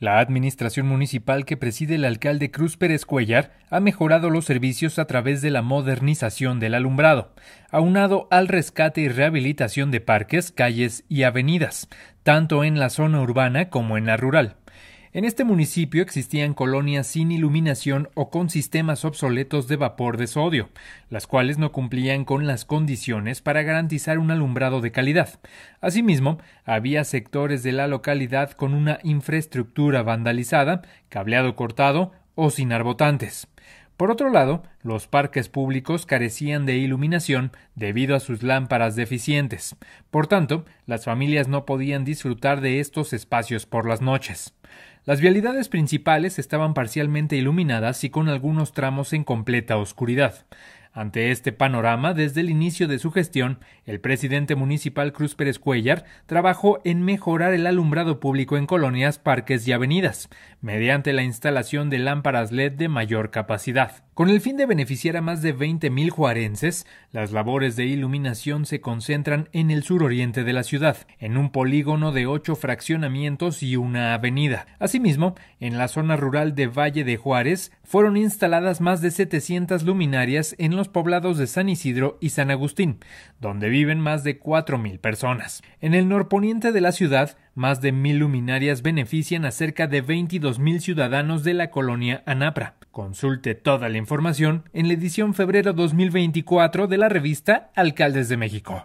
La administración municipal que preside el alcalde Cruz Pérez Cuellar ha mejorado los servicios a través de la modernización del alumbrado, aunado al rescate y rehabilitación de parques, calles y avenidas, tanto en la zona urbana como en la rural. En este municipio existían colonias sin iluminación o con sistemas obsoletos de vapor de sodio, las cuales no cumplían con las condiciones para garantizar un alumbrado de calidad. Asimismo, había sectores de la localidad con una infraestructura vandalizada, cableado cortado o sin arbotantes. Por otro lado, los parques públicos carecían de iluminación debido a sus lámparas deficientes. Por tanto, las familias no podían disfrutar de estos espacios por las noches. Las vialidades principales estaban parcialmente iluminadas y con algunos tramos en completa oscuridad. Ante este panorama, desde el inicio de su gestión, el presidente municipal Cruz Pérez Cuellar trabajó en mejorar el alumbrado público en colonias, parques y avenidas, mediante la instalación de lámparas LED de mayor capacidad. Con el fin de beneficiar a más de 20.000 juarenses, las labores de iluminación se concentran en el suroriente de la ciudad, en un polígono de ocho fraccionamientos y una avenida. Asimismo, en la zona rural de Valle de Juárez fueron instaladas más de 700 luminarias en poblados de San Isidro y San Agustín, donde viven más de 4.000 personas. En el norponiente de la ciudad, más de mil luminarias benefician a cerca de 22.000 ciudadanos de la colonia Anapra. Consulte toda la información en la edición febrero 2024 de la revista Alcaldes de México.